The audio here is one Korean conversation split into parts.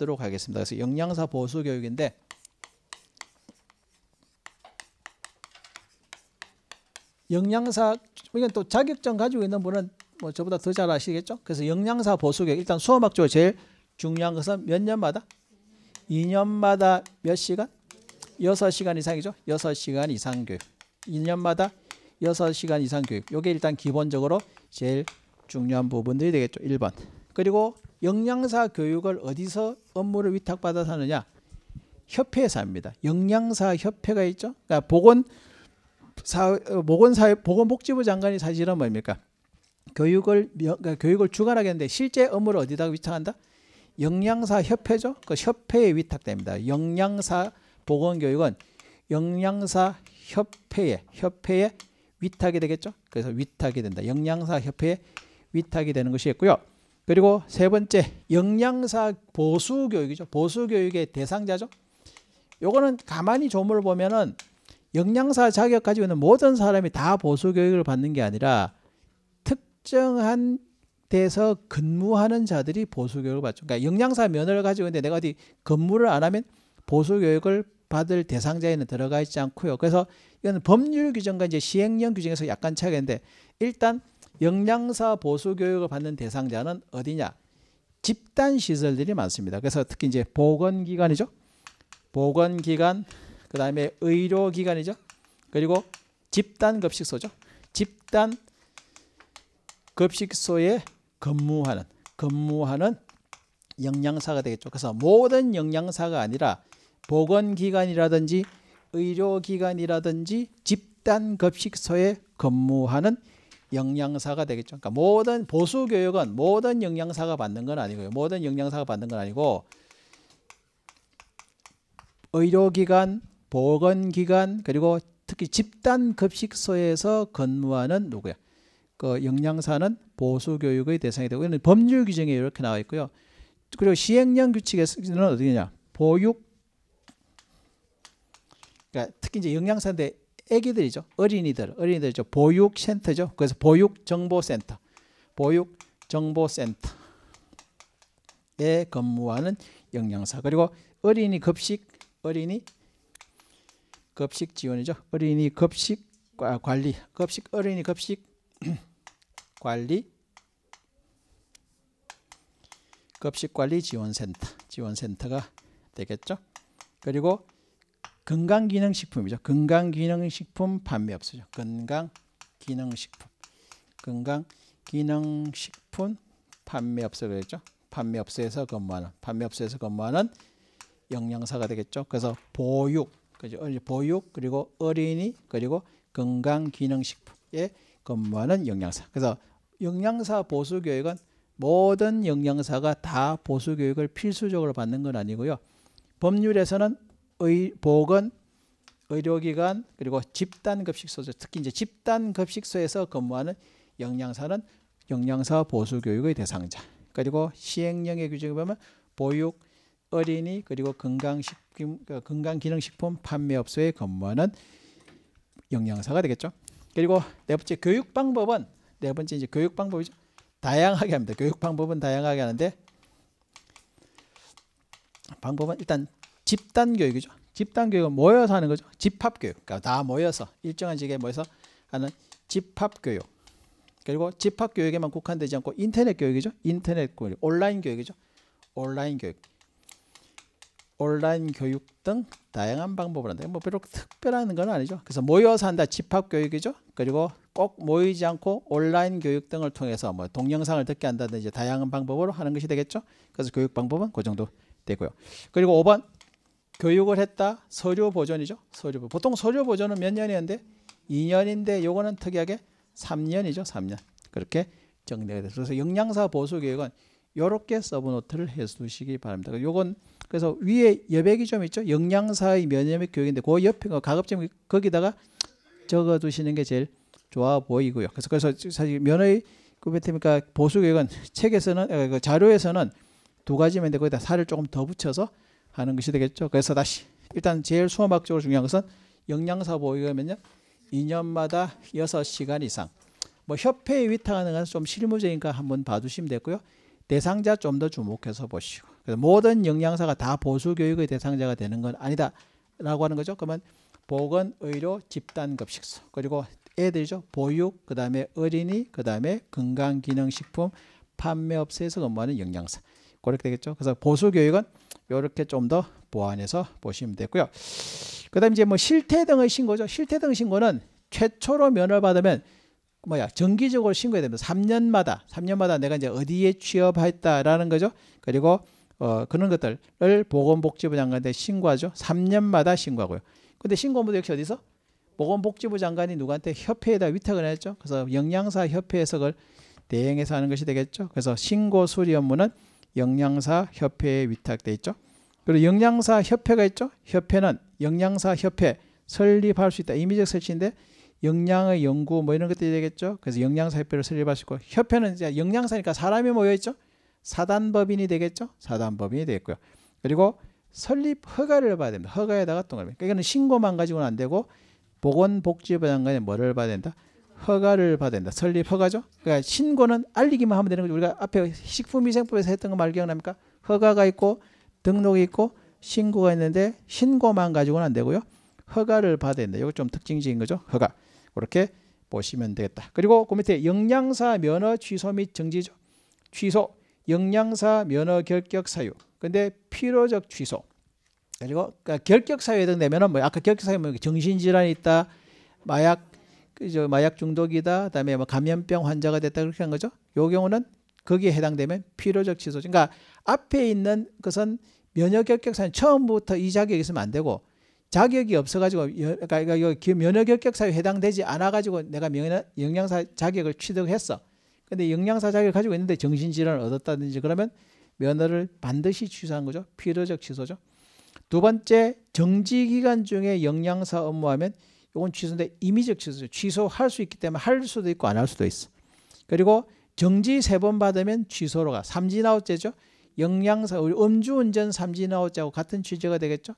하도록 하겠습니다. 그래서 영양사 보수 교육인데 영양사 이건 또 자격증 가지고 있는 분은 뭐 저보다 더 잘 아시겠죠? 그래서 영양사 보수 교육 일단 수험학 쪽에 제일 중요한 것은 몇 년마다 2년마다 몇 시간? 6시간 이상이죠. 6시간 이상 교육. 2년마다 6시간 이상 교육. 요게 일단 기본적으로 제일 중요한 부분들이 되겠죠. 1번. 그리고 영양사 교육을 어디서 업무를 위탁받아서 하느냐? 협회에서 합니다. 영양사 협회가 있죠. 그러니까 보건 사 보건사 어, 보건복지부 장관이 사실은 뭡니까? 교육을 그러니까 교육을 주관하겠는데 실제 업무를 어디다 위탁한다? 영양사 협회죠. 그 협회에 위탁됩니다. 영양사 보건교육은 영양사 협회에 협회에 위탁이 되겠죠. 그래서 위탁이 된다. 영양사 협회에 위탁이 되는 것이겠고요. 그리고 세 번째 영양사 보수 교육이죠. 보수 교육의 대상자죠. 요거는 가만히 조물을 보면은 영양사 자격 가지고 있는 모든 사람이 다 보수 교육을 받는 게 아니라 특정한 데서 근무하는 자들이 보수 교육을 받죠. 그러니까 영양사 면허를 가지고 있는데 내가 어디 근무를 안 하면 보수 교육을 받을 대상자에는 들어가 있지 않고요. 그래서 이건 법률 규정과 이제 시행령 규정에서 약간 차이가 있는데 일단 영양사 보수 교육을 받는 대상자는 어디냐? 집단 시설들이 많습니다. 그래서 특히 이제 보건기관이죠. 보건기관, 그 다음에 의료기관이죠. 그리고 집단 급식소죠. 집단 급식소에 근무하는 근무하는 영양사가 되겠죠. 그래서 모든 영양사가 아니라 보건기관이라든지 의료기관이라든지 집단 급식소에 근무하는 영양사가 되겠죠. 그러니까 모든 보수 교육은 모든 영양사가 받는 건 아니고요. 모든 영양사가 받는 건 아니고 의료기관, 보건기관 그리고 특히 집단 급식소에서 근무하는 누구야? 그 영양사는 보수 교육의 대상이 되고 이는 법률 규정에 이렇게 나와 있고요. 그리고 시행령 규칙에서는 어디냐? 보육 그러니까 특히 이제 영양사인데 애기들이죠. 어린이들, 어린이들 죠 보육센터죠. 그래서 보육정보센터, 보육정보센터에 근무하는 영양사. 그리고 어린이 급식, 어린이 급식 지원이죠. 어린이 급식 관리, 급식 어린이 급식 관리, 급식 관리 지원센터, 지원센터가 되겠죠. 그리고 건강기능식품이죠. 건강기능식품 판매업소죠. 건강기능식품. 건강기능식품 판매업소 그했죠 판매업소에서 근무하는 판매업소에서 근무하는 영양사가 되겠죠. 그래서 보육, 그죠? 보육 그리고 어린이 그리고 건강기능식품에 근무하는 영양사. 그래서 영양사 보수교육은 모든 영양사가 다 보수교육을 필수적으로 받는 건 아니고요. 법률에서는 의, 보건, 의료기관, 그리고 집단급식소에서 특히 이제 집단급식소에서 근무하는 영양사는 영양사 보수교육의 대상자. 그리고 시행령의 규정에 보면 보육, 어린이, 그리고 건강식품, 그 건강기능식품 판매업소에 근무하는 영양사가 되겠죠. 그리고 네 번째 교육 방법은 네 번째 이제 교육 방법이죠. 다양하게 합니다. 교육 방법은 다양하게 하는데 방법은 일단 집단 교육이죠. 집단 교육은 모여서 하는 거죠. 집합 교육. 그러니까 다 모여서 일정한 지역에 모여서 하는 집합 교육. 그리고 집합 교육에만 국한되지 않고 인터넷 교육이죠. 인터넷 교육, 온라인 교육이죠. 온라인 교육. 온라인 교육 등 다양한 방법을 한다. 뭐 별로 특별한 건 아니죠. 그래서 모여서 한다. 집합 교육이죠. 그리고 꼭 모이지 않고 온라인 교육 등을 통해서 뭐 동영상을 듣게 한다든지 다양한 방법으로 하는 것이 되겠죠. 그래서 교육 방법은 그 정도 되고요. 그리고 5번 교육을 했다. 서류 보존이죠. 서류 보통 서류 보존은 몇 년이었는데 2년인데 요거는 특이하게 3년이죠. 3년. 그렇게 정리가 돼서 그래서 영양사 보수 계획은 요렇게 서브노트를 해 두시기 바랍니다. 요건 그래서 위에 여백이 좀 있죠. 영양사의 면역력 교육인데 그 옆에 그 가급적 거기다가 적어 두시는 게 제일 좋아 보이고요. 그래서 그래서 사실 면의 그러니까 보수 계획은 책에서는 아, 그 자료에서는 두 가지면 되고 거기다 살을 조금 더 붙여서 하는 것이 되겠죠. 그래서 다시 일단 제일 수험학적으로 중요한 것은 영양사 보유하면요 2년마다 6시간 이상 뭐 협회에 위탁하는 건좀 실무적인가 한번 봐주시면 되고요. 대상자 좀 더 주목해서 보시고 그래서 모든 영양사가 다 보수교육의 대상자가 되는 건 아니다라고 하는 거죠. 그러면 보건의료 집단급식소 그리고 애들이죠. 보육, 그 다음에 어린이, 그 다음에 건강기능식품 판매업소에서 근무하는 영양사 고렉되겠죠. 그래서 보수 교육은 이렇게 좀 더 보완해서 보시면 되고요. 그다음 이제 뭐 실태 등의 신고죠. 실태 등 신고는 최초로 면허 받으면 뭐야 정기적으로 신고해야 됩니다. 3년마다 3년마다 내가 이제 어디에 취업했다라는 거죠. 그리고 어, 그런 것들을 보건복지부 장관한테 신고하죠. 3년마다 신고하고요. 근데 신고무도 역시 어디서? 보건복지부 장관이 누구한테 협회에다 위탁을 했죠. 그래서 영양사 협회 에서 그걸 대행해서 하는 것이 되겠죠. 그래서 신고 수리 업무는 영양사 협회에 위탁돼 있죠. 그리고 영양사 협회가 있죠. 협회는 영양사 협회 설립할 수 있다. 임의적 설치인데 영양의 연구 뭐 이런 것들이 되겠죠. 그래서 영양사 협회를 설립할 수 있고 협회는 이제 영양사니까 사람이 모여 있죠. 사단법인이 되겠죠. 사단법인이 되겠고요. 그리고 설립 허가를 받아야 됩니다. 허가에다가 동그라미. 그러니까 이거는 신고만 가지고는 안 되고 보건복지부장관이 뭐를 받아야 된다. 허가를 받아야 된다. 설립 허가죠. 그러니까 신고는 알리기만 하면 되는 거죠. 우리가 앞에 식품위생법에서 했던 거 말 기억납니까? 허가가 있고 등록이 있고 신고가 있는데 신고만 가지고는 안 되고요. 허가를 받아야 된다. 이거 좀 특징적인 거죠. 허가. 그렇게 보시면 되겠다. 그리고 그 밑에 영양사 면허 취소 및 정지죠. 취소. 영양사 면허 결격 사유. 근데 필요적 취소. 그리고 그러니까 결격 사유에 해당되면은 뭐 아까 결격 사유 뭐 정신 질환이 있다. 마약 이제 마약 중독이다 그다음에 뭐 감염병 환자가 됐다 그렇게 한 거죠 요 경우는 거기에 해당되면 필요적 취소 그러니까 앞에 있는 것은 면역협격사는 처음부터 이 자격이 있으면 안 되고 자격이 없어가지고 그러니까 면역협격사에 해당되지 않아가지고 내가 영양사 자격을 취득했어 근데 영양사 자격을 가지고 있는데 정신질환을 얻었다든지 그러면 면허를 반드시 취소한 거죠 필요적 취소죠 두 번째 정지기간 중에 영양사 업무하면 이건 취소인데 임의적 취소죠. 취소할 수 있기 때문에 할 수도 있고 안 할 수도 있어. 그리고 정지 세 번 받으면 취소로 가. 삼진아웃제죠. 영양사 음주운전 삼진아웃제하고 같은 취지가 되겠죠.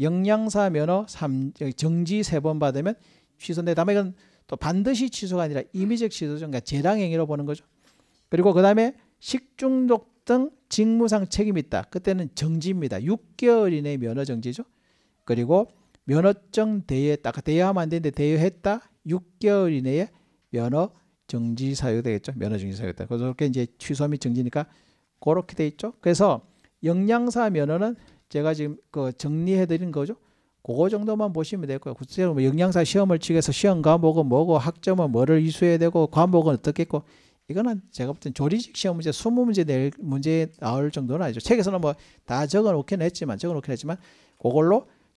영양사 면허 삼, 정지 세 번 받으면 취소인데 다만 이건 또 반드시 취소가 아니라 임의적 취소죠. 그러니까 재량행위로 보는 거죠. 그리고 그 다음에 식중독 등 직무상 책임이 있다. 그때는 정지입니다. 6개월 이내 면허 정지죠. 그리고 면허증 대여했다. 아 대여하면 안 되는데 대여했다. 6개월 이내에 면허 정지 사유 되겠죠. 면허 정지 사유다. 그래서 그렇게 이제 취소 및 정지니까 그렇게 돼 있죠. 그래서 영양사 면허는 제가 지금 그 정리해 드린 거죠. 그거 정도만 보시면 될 거예요. 구체적으로 뭐 영양사 시험을 치해서 시험 과목은 뭐고 학점은 뭐를 이수해야 되고 과목은 어떻겠고 이거는 제가 볼땐 조리직 시험 문제 20문제 낼 문제 나올 정도는 아니죠. 책에서는 뭐 다 적어 놓긴 했지만 적어 놓긴 했지만 그걸로